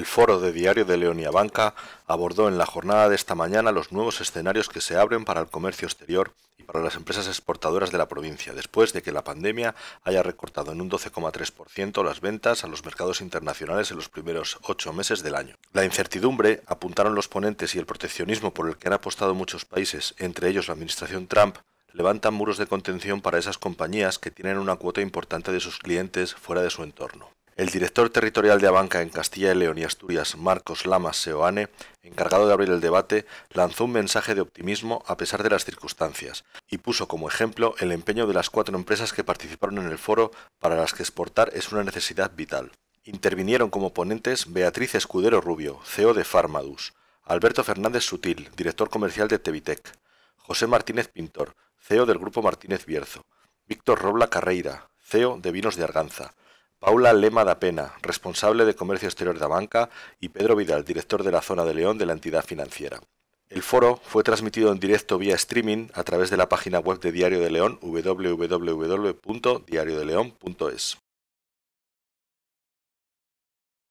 El foro de Diario de Banca abordó en la jornada de esta mañana los nuevos escenarios que se abren para el comercio exterior y para las empresas exportadoras de la provincia, después de que la pandemia haya recortado en un 12,3% las ventas a los mercados internacionales en los primeros ocho meses del año. La incertidumbre, apuntaron los ponentes, y el proteccionismo por el que han apostado muchos países, entre ellos la administración Trump, levantan muros de contención para esas compañías que tienen una cuota importante de sus clientes fuera de su entorno. El director territorial de Abanca en Castilla y León y Asturias, Marcos Lamas Seoane, encargado de abrir el debate, lanzó un mensaje de optimismo a pesar de las circunstancias y puso como ejemplo el empeño de las cuatro empresas que participaron en el foro para las que exportar es una necesidad vital. Intervinieron como ponentes Beatriz Escudero Rubio, CEO de Farmadus, Alberto Fernández Sutil, director comercial de Tevitec, José Martínez Pintor, CEO del Grupo Martínez Bierzo, Víctor Robla Carreira, CEO de Vinos de Arganza, Paula Lema da Pena, responsable de Comercio Exterior de la Banca, y Pedro Vidal, director de la zona de León de la entidad financiera. El foro fue transmitido en directo vía streaming a través de la página web de Diario de León www.diariodeleon.es.